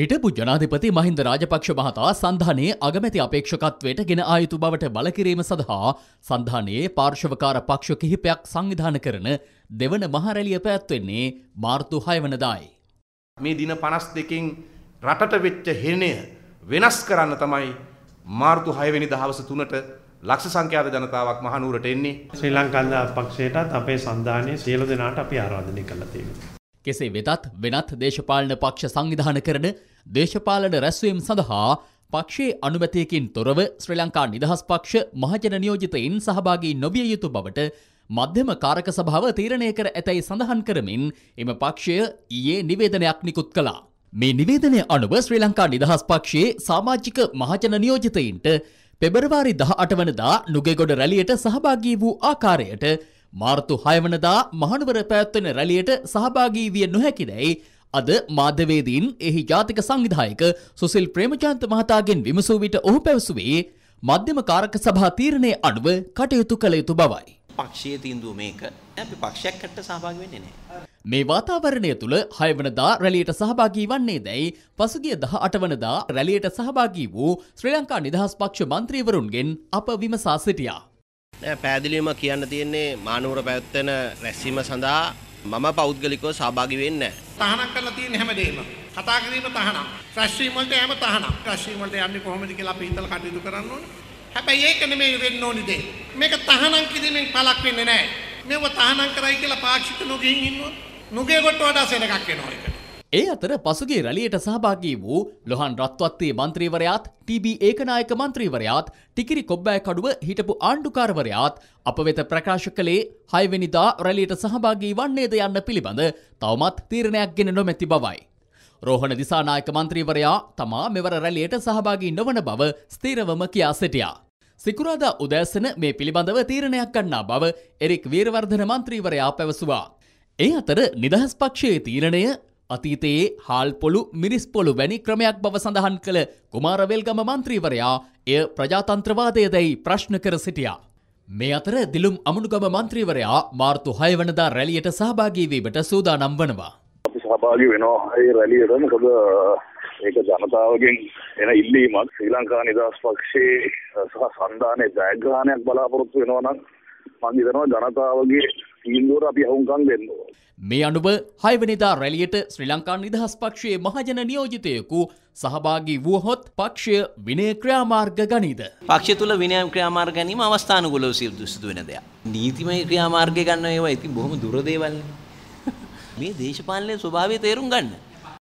හිටපු ජනාධිපති මහින්ද රාජපක්ෂ මහතා සඳහනයේ අගමැති අපේක්ෂකත්වයට ගෙන ආයුතු බවට බලකිරීම සඳහා සඳහනයේ පාර්ශවකාර පක්ෂ කිහිපයක් සංවිධාන කරන දෙවන මහරැලිය පැත්වෙන්නේ මාර්තු හයවනදායි. මේ දින පනස් දෙකින් රටට වෙච්ච හෙනය වෙනස් කරන්න තමයි මාර්තු හයවැනි දහවස තුනට ලක්ෂ සංඛ්‍යාත ජනතාවක් මහනුවරට එන්නේ. ශ්‍රී ලංකන්දා පක්ෂයටත් අපේ සන්ධානය සියලු දෙනාට අපි ආරාධනය කළ තියෙනවා. කෙසේ වෙතත් වෙනත් දේශපාලන පක්ෂ සංවිධාන කරන දේශපාලන රැස්වීම් සඳහා පක්ෂයේ අනුමැතියකින් තොරව ශ්‍රී ලංකා නිදහස් පක්ෂ මහජන නියෝජිතයින් සහභාගී නොවිය යුතු බවට මධ්‍යම කාරක සභාව තීරණය කර ඇතැයි සඳහන් කරමින් එම පක්ෂය ඊයේ නිවේදනයක් නිකුත් කළා. මේ නිවේදනය අනුව ශ්‍රී ලංකා නිදහස් පක්ෂයේ සාමාජික මහජන නියෝජිතයින්ට පෙබරවාරි දහ අටවනදා නුගෙගොඩ රැලියට සහභාගී වූ ආකාරයට මාර්තු හයවනදා මහනුවර පැවැත්වෙන රැලියට සහභාගී විය නොහැකිදැයි අද මාධ්‍යවේදීන් එහි ජාතික සංවිධායක සුසිල් ප්‍රේමචන්ත මහතාගෙන් විමසූ විට ඔහු පැවසුවේ මධ්‍යම කාරක සභා තීරණය අනුව කටයුතු කළ යුතු බවයි. පක්ෂයේ තීන්දුව මේක අපි පක්ෂයක්කට සහභාගි වෙන්නේ නැහැ. මේ වාතාවරණය තුළ හයවනදා රැලියට සහභාගී වන්නේ දැයි පසුගිය දහ අටවනදා රැලියට සහභාගී වූ ශ්‍රී ලංකා නිදහස් පක්ෂ මන්ත්‍රීවරුන්ගෙන් අප විමසා සිටියා. පෑදිලිම කියන්න තියෙන්නේ මානුවර පැවැත්වෙන රැස්වීම සඳහා මම පෞද්ගලිකව සහභාගි වෙන්නේ නැහැ. තහනම් කරලා තියෙන හැමදේම කතා කිරීම තහනම්. රැස්වීම වලට හැම තහනම්. රැස්වීම වලට යන්නේ කොහොමද කියලා අපි හිතලා කටයුතු කරන්න ඕනේ. හැබැයි ඒක නෙමෙයි වෙන්න ඕනි දේ. මේක තහනම් කිරීමෙන් පළක් වෙන්නේ නැහැ. මේව තහනම් කරයි කියලා පාක්ෂික නොගෙහින් ඉන්නවා. නුගේ කොට වඩා සෙනගක් වෙනවා ඒකට. ඒ අතර පසුගේ රැලියට සහභාගී වූ ලොහන් රත්වත්තේ මන්ත්‍රීවරයාත් TB ඒකනායක මන්ත්‍රීවරයාත් ටිකිරි කොබ්බෑ කඩුව හිටපු ආණ්ඩුකාරවරයාත් අප වෙත ප්‍රකාශ කළේ හයවෙනිදා රැලියට සහභාගී වන්නේද යන්න පිළිබඳ තවමත් තීරණයක් ගෙන නොමැති බවයි. රෝහණ දිසානායක මන්ත්‍රීවරයා තමා මෙවර රැලියට සහභාගී නොවන බව ස්ථීරවම කියා සිටියා. සිකුරාදා උදෑසන මේ පිළිබඳව තීරණයක් ගන්නා බව එරික් වීරවර්ධන මන්ත්‍රීවරයා පැවසුවා. ඒ අතර නිදහස් පක්ෂයේ තීරණය අතීතයේ හාල්පොළු මිනිස්පොළු වැනි ක්‍රමයක් බව සඳහන් කළ කුමාරවෙල්ගම මන්ත්‍රීවරයා එය ප්‍රජාතන්ත්‍රවාදය දැයි ප්‍රශ්න කර සිටියා. මේ අතර දිලුම් අමනුගම මන්ත්‍රීවරයා මාර්තු හයවනදා රැලියට සහභාගී වීමට සූදානම් වනවා. අපි සහභාගී වෙනවා ඒ රැලියට මොකද ඒක ජනතාවගෙන් එන ඉල්ලීමක් ශ්‍රී ලංකා නිදහස් පක්ෂයේ සහ සන්ධානයේ ජයග්‍රහණයක් බලාපොරොත්තු වෙනවා නම් මම හිතනවා ජනතාවගේ තීන්දුවර අපි හුම්කන් දෙන්න මේ අනුව හයවනිදා රැලියට ශ්‍රී ලංකා නිදහස් පක්ෂයේ මහජන නියෝජිතයකු සහභාගී වුවහොත් පක්ෂය විනය ක්‍රියාමාර්ග ගනිද. පක්ෂ තුළ විනය ක්‍රියාමාර් ගැනීම අවස්ථානගුලව සිල් දුසිදු වෙන දෙයක්. නීතිමය ක්‍රියාමාර්ගය ගන්න ඒවා ඇති බොහොම දුරදේවල්න්නේ. මේ දේශපාලනය ස්වභාවය තේරුම් ගන්න.